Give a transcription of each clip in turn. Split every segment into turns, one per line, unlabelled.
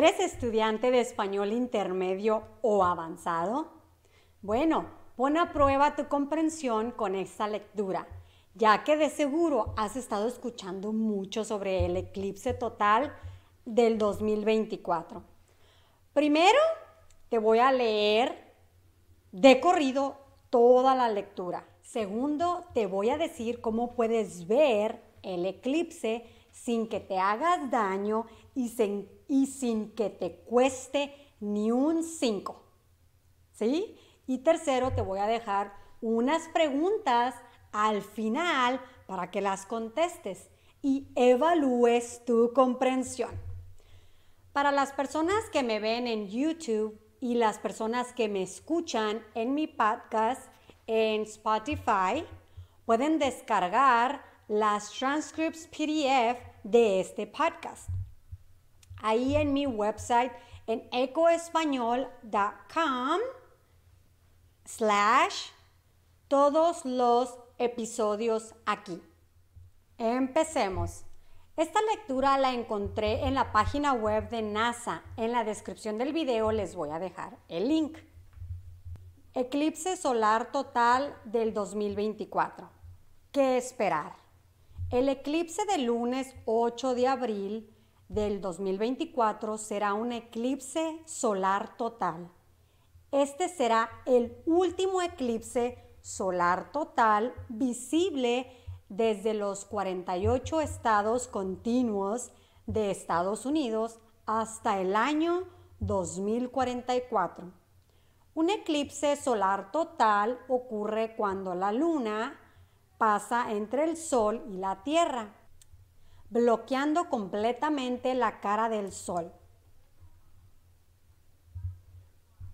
¿Eres estudiante de español intermedio o avanzado? Bueno, pon a prueba tu comprensión con esta lectura, ya que de seguro has estado escuchando mucho sobre el eclipse total del 2024. Primero, te voy a leer de corrido toda la lectura. Segundo, te voy a decir cómo puedes ver el eclipse sin que te hagas daño y sin, que te cueste ni un 5. ¿Sí? Y tercero, te voy a dejar unas preguntas al final para que las contestes y evalúes tu comprensión. Para las personas que me ven en YouTube y las personas que me escuchan en mi podcast en Spotify, pueden descargar las transcripts PDF de este podcast ahí en mi website en ecoespañol.com slash todos los episodios aquí. Empecemos. Esta lectura la encontré en la página web de NASA. En la descripción del video les voy a dejar el link. Eclipse solar total del 2024. ¿Qué esperar? El eclipse de lunes 8 de abril del 2024 será un eclipse solar total. Este será el último eclipse solar total visible desde los 48 estados continuos de Estados Unidos hasta el año 2044. Un eclipse solar total ocurre cuando la luna pasa entre el Sol y la Tierra bloqueando completamente la cara del sol.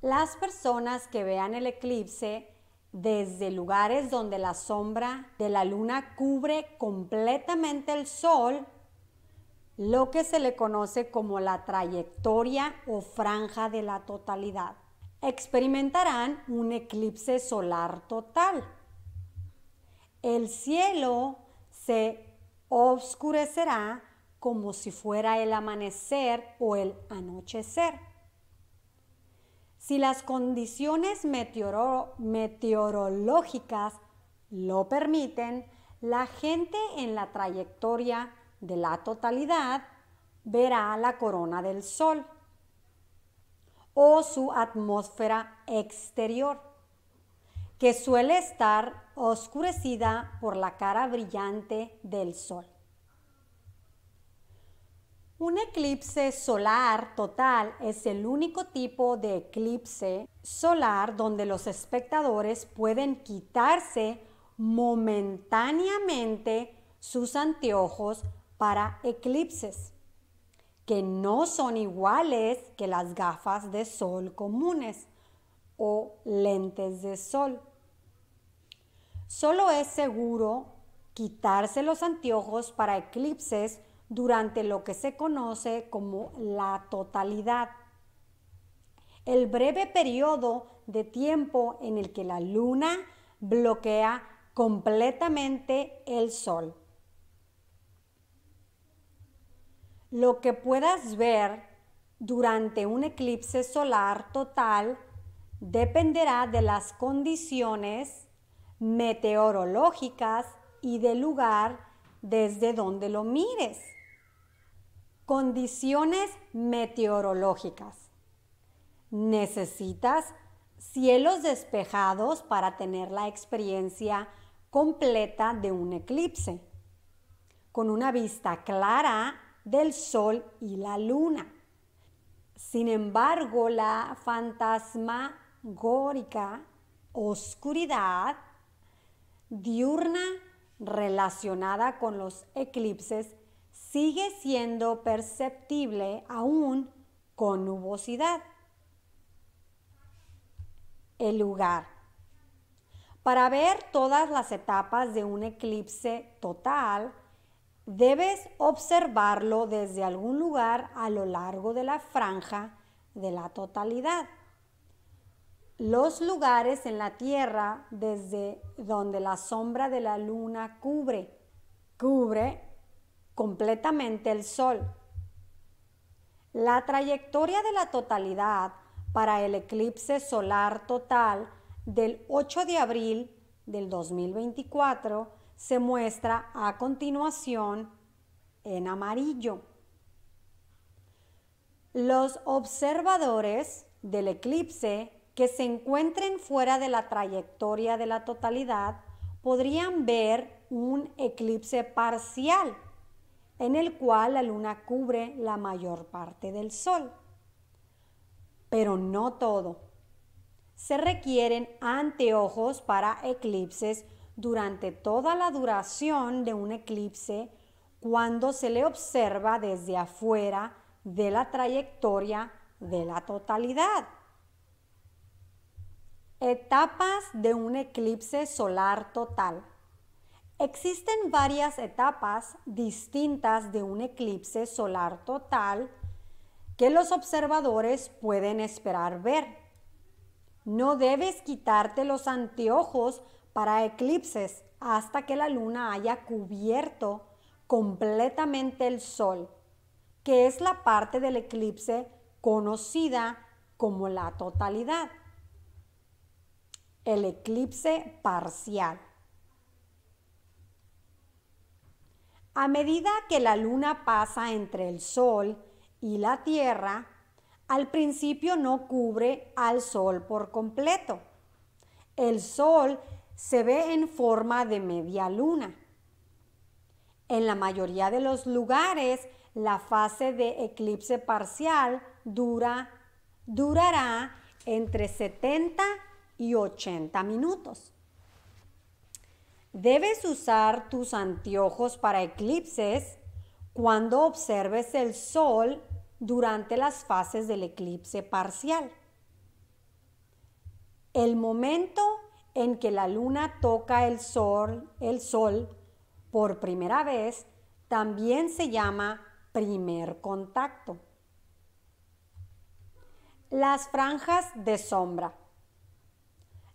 Las personas que vean el eclipse desde lugares donde la sombra de la luna cubre completamente el sol, lo que se le conoce como la trayectoria o franja de la totalidad. Experimentarán un eclipse solar total. El cielo se obscurecerá como si fuera el amanecer o el anochecer. Si las condiciones meteorológicas lo permiten, la gente en la trayectoria de la totalidad verá la corona del sol o su atmósfera exterior, que suele estar oscurecida por la cara brillante del sol. Un eclipse solar total es el único tipo de eclipse solar donde los espectadores pueden quitarse momentáneamente sus anteojos para eclipses, que no son iguales que las gafas de sol comunes o lentes de sol. Solo es seguro quitarse los anteojos para eclipses durante lo que se conoce como la totalidad. El breve periodo de tiempo en el que la luna bloquea completamente el sol. Lo que puedas ver durante un eclipse solar total dependerá de las condiciones meteorológicas y del lugar desde donde lo mires. Condiciones meteorológicas. Necesitas cielos despejados para tener la experiencia completa de un eclipse, con una vista clara del sol y la luna. Sin embargo, la fantasmagórica oscuridad diurna relacionada con los eclipses sigue siendo perceptible aún con nubosidad. El lugar. Para ver todas las etapas de un eclipse total, debes observarlo desde algún lugar a lo largo de la franja de la totalidad los lugares en la tierra desde donde la sombra de la luna cubre, cubre completamente el sol. La trayectoria de la totalidad para el eclipse solar total del 8 de abril del 2024 se muestra a continuación en amarillo. Los observadores del eclipse que se encuentren fuera de la trayectoria de la totalidad podrían ver un eclipse parcial en el cual la luna cubre la mayor parte del sol. Pero no todo. Se requieren anteojos para eclipses durante toda la duración de un eclipse cuando se le observa desde afuera de la trayectoria de la totalidad. Etapas de un eclipse solar total. Existen varias etapas distintas de un eclipse solar total que los observadores pueden esperar ver. No debes quitarte los anteojos para eclipses hasta que la luna haya cubierto completamente el sol, que es la parte del eclipse conocida como la totalidad el eclipse parcial. A medida que la luna pasa entre el sol y la tierra, al principio no cubre al sol por completo. El sol se ve en forma de media luna. En la mayoría de los lugares, la fase de eclipse parcial dura, durará entre 70 y y 80 minutos. Debes usar tus anteojos para eclipses cuando observes el sol durante las fases del eclipse parcial. El momento en que la luna toca el sol, el sol por primera vez también se llama primer contacto. Las franjas de sombra.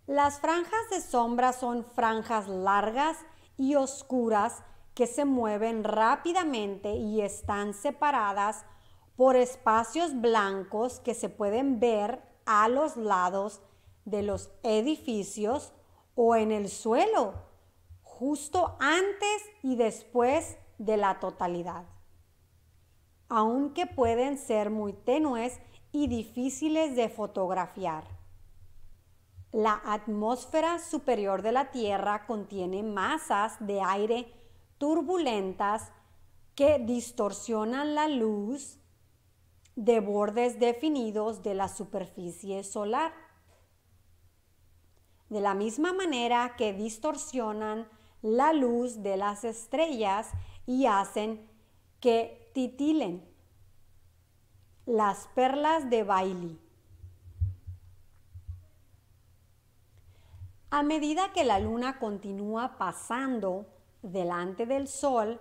Las franjas de sombra son franjas largas y oscuras que se mueven rápidamente y están separadas por espacios blancos que se pueden ver a los lados de los edificios o en el suelo, justo antes y después de la totalidad. Aunque pueden ser muy tenues y difíciles de fotografiar. La atmósfera superior de la Tierra contiene masas de aire turbulentas que distorsionan la luz de bordes definidos de la superficie solar. De la misma manera que distorsionan la luz de las estrellas y hacen que titilen las perlas de baile. A medida que la luna continúa pasando delante del sol,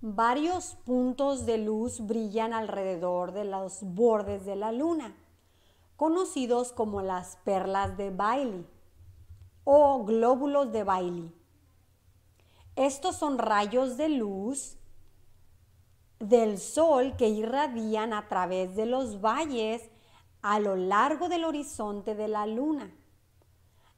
varios puntos de luz brillan alrededor de los bordes de la luna, conocidos como las perlas de Bailey o glóbulos de Bailey. Estos son rayos de luz del sol que irradian a través de los valles a lo largo del horizonte de la luna.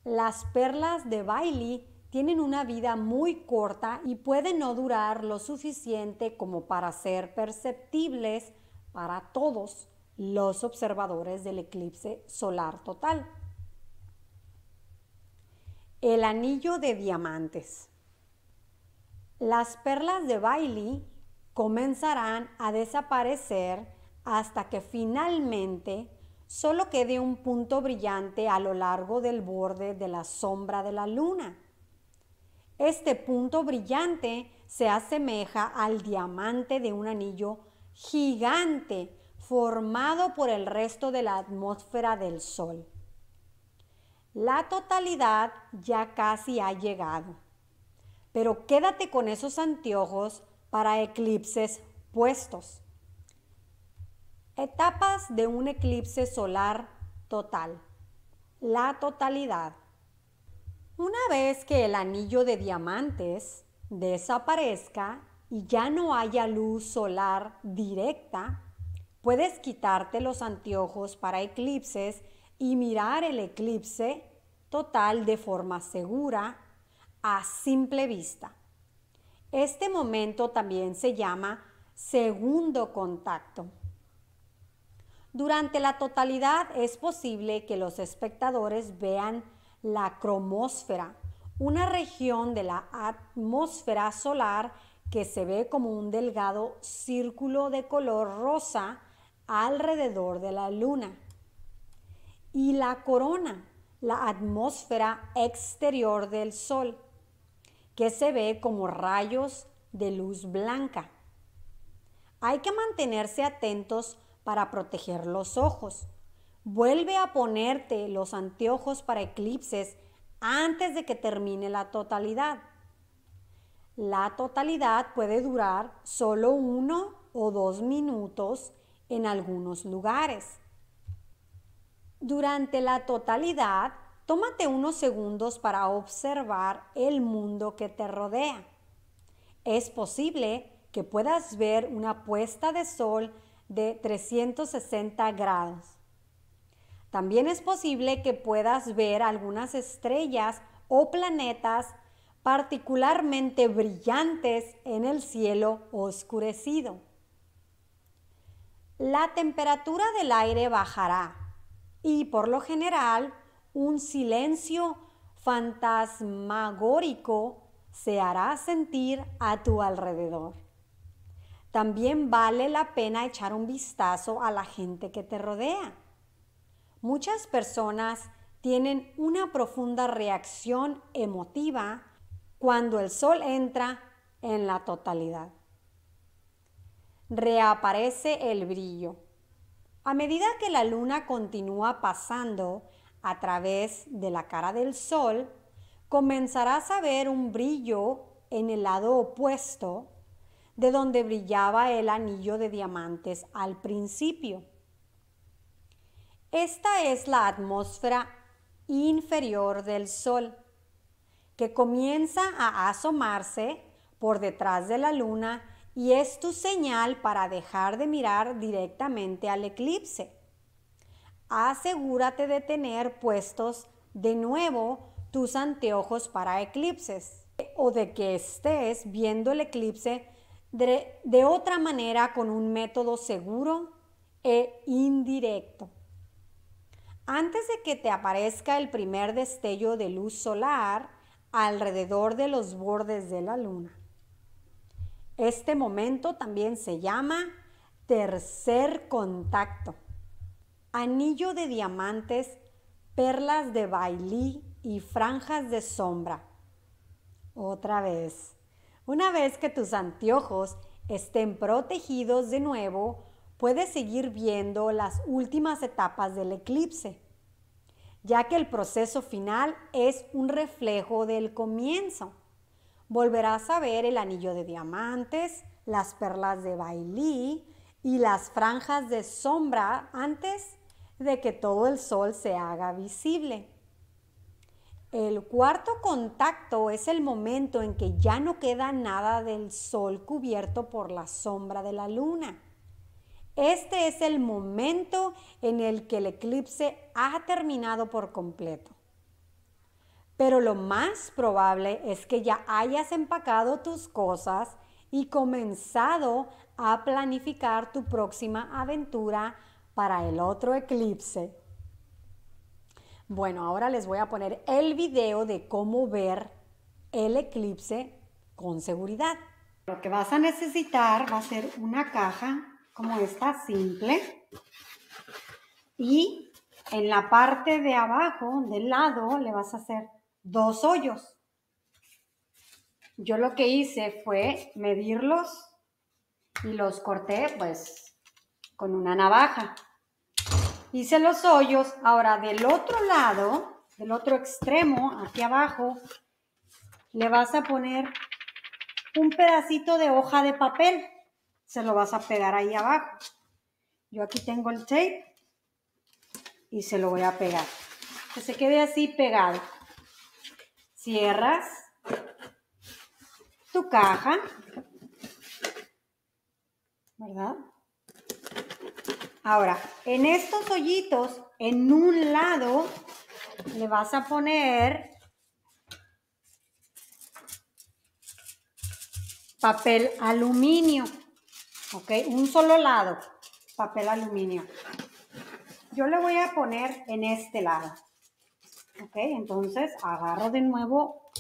Las perlas de Bailey tienen una vida muy corta y pueden no durar lo suficiente como para ser perceptibles para todos los observadores del eclipse solar total. El anillo de diamantes. Las perlas de Bailey comenzarán a desaparecer hasta que finalmente solo quede un punto brillante a lo largo del borde de la sombra de la luna. Este punto brillante se asemeja al diamante de un anillo gigante formado por el resto de la atmósfera del Sol. La totalidad ya casi ha llegado, pero quédate con esos anteojos para eclipses puestos. Etapas de un eclipse solar total. La totalidad. Una vez que el anillo de diamantes desaparezca y ya no haya luz solar directa, puedes quitarte los anteojos para eclipses y mirar el eclipse total de forma segura a simple vista. Este momento también se llama segundo contacto. Durante la totalidad es posible que los espectadores vean la cromósfera, una región de la atmósfera solar que se ve como un delgado círculo de color rosa alrededor de la luna. Y la corona, la atmósfera exterior del sol, que se ve como rayos de luz blanca. Hay que mantenerse atentos para proteger los ojos. Vuelve a ponerte los anteojos para eclipses antes de que termine la totalidad. La totalidad puede durar solo uno o dos minutos en algunos lugares. Durante la totalidad, tómate unos segundos para observar el mundo que te rodea. Es posible que puedas ver una puesta de sol de 360 grados. También es posible que puedas ver algunas estrellas o planetas particularmente brillantes en el cielo oscurecido. La temperatura del aire bajará y por lo general un silencio fantasmagórico se hará sentir a tu alrededor. También vale la pena echar un vistazo a la gente que te rodea. Muchas personas tienen una profunda reacción emotiva cuando el sol entra en la totalidad. Reaparece el brillo. A medida que la luna continúa pasando a través de la cara del sol, comenzarás a ver un brillo en el lado opuesto de donde brillaba el anillo de diamantes al principio. Esta es la atmósfera inferior del Sol, que comienza a asomarse por detrás de la luna y es tu señal para dejar de mirar directamente al eclipse. Asegúrate de tener puestos de nuevo tus anteojos para eclipses o de que estés viendo el eclipse de, otra manera con un método seguro e indirecto. Antes de que te aparezca el primer destello de luz solar alrededor de los bordes de la luna. Este momento también se llama tercer contacto. Anillo de diamantes, perlas de bailí y franjas de sombra. Otra vez. Una vez que tus anteojos estén protegidos de nuevo, puedes seguir viendo las últimas etapas del eclipse, ya que el proceso final es un reflejo del comienzo. Volverás a ver el anillo de diamantes, las perlas de Bailí y las franjas de sombra antes de que todo el sol se haga visible. El cuarto contacto es el momento en que ya no queda nada del sol cubierto por la sombra de la luna. Este es el momento en el que el eclipse ha terminado por completo. Pero lo más probable es que ya hayas empacado tus cosas y comenzado a planificar tu próxima aventura para el otro eclipse. Bueno, ahora les voy a poner el video de cómo ver el eclipse con seguridad. Lo que vas a necesitar va a ser una caja como esta simple y en la parte de abajo, del lado, le vas a hacer dos hoyos. Yo lo que hice fue medirlos y los corté pues con una navaja hice los hoyos. Ahora del otro lado, del otro extremo, aquí abajo, le vas a poner un pedacito de hoja de papel. Se lo vas a pegar ahí abajo. Yo aquí tengo el tape y se lo voy a pegar. Que se quede así pegado. Cierras tu caja, ¿verdad? Ahora, en estos hoyitos, en un lado, le vas a poner papel aluminio, ¿ok? Un solo lado, papel aluminio. Yo le voy a poner en este lado, ¿ok? Entonces agarro de nuevo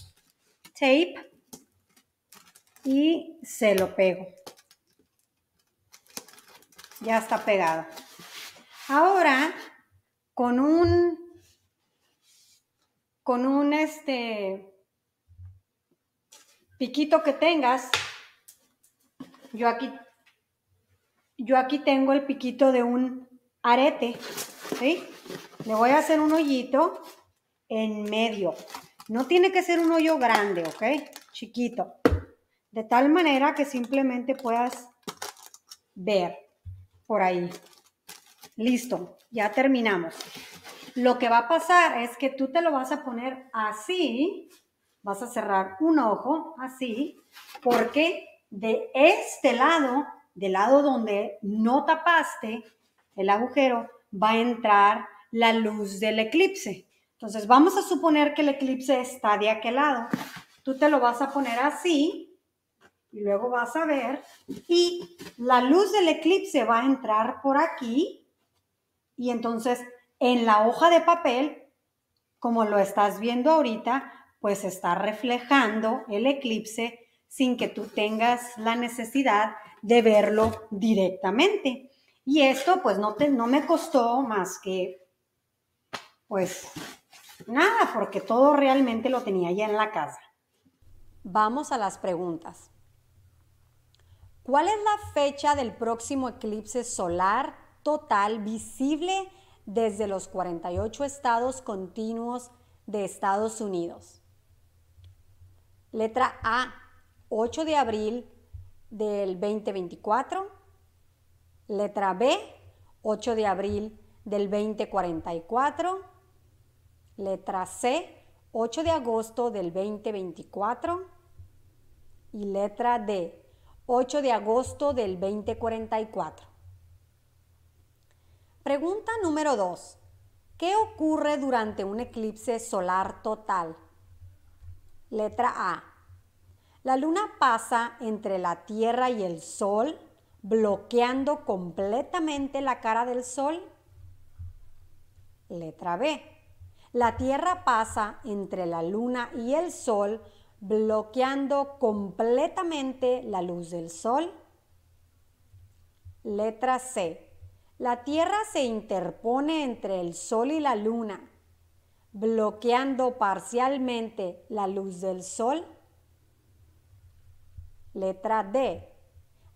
tape y se lo pego ya está pegado. Ahora, con un, con un este piquito que tengas, yo aquí, yo aquí tengo el piquito de un arete, ¿sí? Le voy a hacer un hoyito en medio. No tiene que ser un hoyo grande, ¿ok? Chiquito. De tal manera que simplemente puedas ver por ahí. Listo, ya terminamos. Lo que va a pasar es que tú te lo vas a poner así, vas a cerrar un ojo así, porque de este lado, del lado donde no tapaste el agujero, va a entrar la luz del eclipse. Entonces vamos a suponer que el eclipse está de aquel lado. Tú te lo vas a poner así, y luego vas a ver. Y la luz del eclipse va a entrar por aquí y entonces en la hoja de papel, como lo estás viendo ahorita, pues está reflejando el eclipse sin que tú tengas la necesidad de verlo directamente. Y esto pues no, te, no me costó más que pues nada, porque todo realmente lo tenía ya en la casa. Vamos a las preguntas. ¿Cuál es la fecha del próximo eclipse solar total visible desde los 48 estados continuos de Estados Unidos? Letra A, 8 de abril del 2024. Letra B, 8 de abril del 2044. Letra C, 8 de agosto del 2024. Y letra D, 8 de agosto del 2044. Pregunta número 2. ¿Qué ocurre durante un eclipse solar total? Letra A. La luna pasa entre la Tierra y el Sol, bloqueando completamente la cara del Sol. Letra B. La Tierra pasa entre la luna y el Sol, bloqueando completamente la luz del sol. Letra C. La Tierra se interpone entre el Sol y la Luna, bloqueando parcialmente la luz del Sol. Letra D.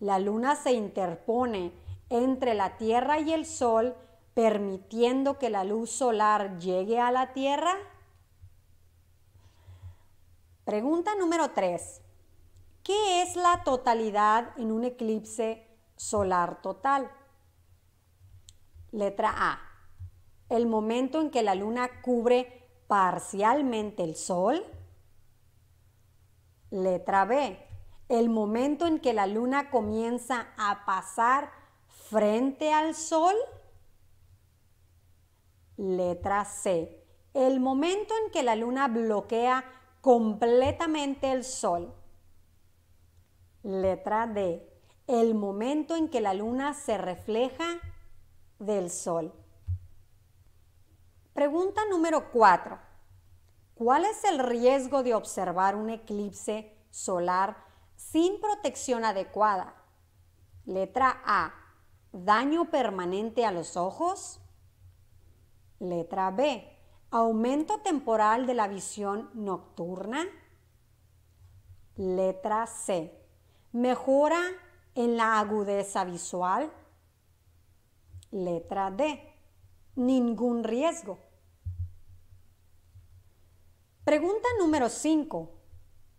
La Luna se interpone entre la Tierra y el Sol, permitiendo que la luz solar llegue a la Tierra. Pregunta número 3. ¿Qué es la totalidad en un eclipse solar total? Letra A. El momento en que la luna cubre parcialmente el sol. Letra B. El momento en que la luna comienza a pasar frente al sol. Letra C. El momento en que la luna bloquea completamente el sol. Letra D. El momento en que la luna se refleja del sol. Pregunta número 4. ¿Cuál es el riesgo de observar un eclipse solar sin protección adecuada? Letra A. Daño permanente a los ojos. Letra B aumento temporal de la visión nocturna. Letra C, mejora en la agudeza visual. Letra D, ningún riesgo. Pregunta número 5.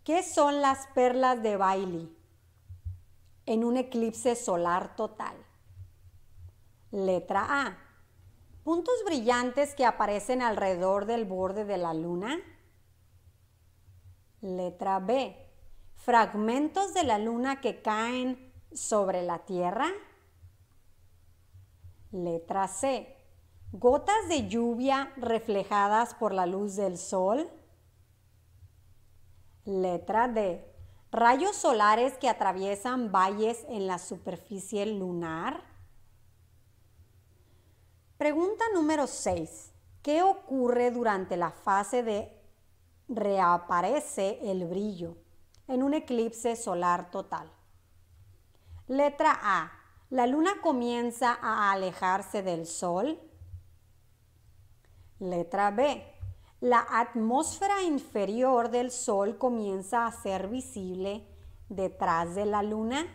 ¿Qué son las perlas de Bailey en un eclipse solar total? Letra A puntos brillantes que aparecen alrededor del borde de la luna? Letra B. Fragmentos de la luna que caen sobre la Tierra. Letra C. Gotas de lluvia reflejadas por la luz del sol. Letra D. Rayos solares que atraviesan valles en la superficie lunar. Pregunta número 6. ¿Qué ocurre durante la fase de reaparece el brillo en un eclipse solar total? Letra A. La luna comienza a alejarse del sol. Letra B. La atmósfera inferior del sol comienza a ser visible detrás de la luna.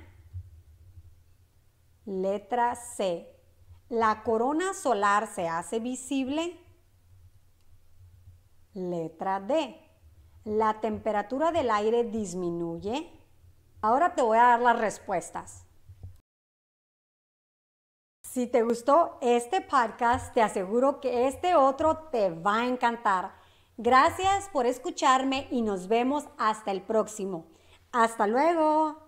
Letra C la corona solar se hace visible? Letra D. La temperatura del aire disminuye. Ahora te voy a dar las respuestas. Si te gustó este podcast, te aseguro que este otro te va a encantar. Gracias por escucharme y nos vemos hasta el próximo. Hasta luego.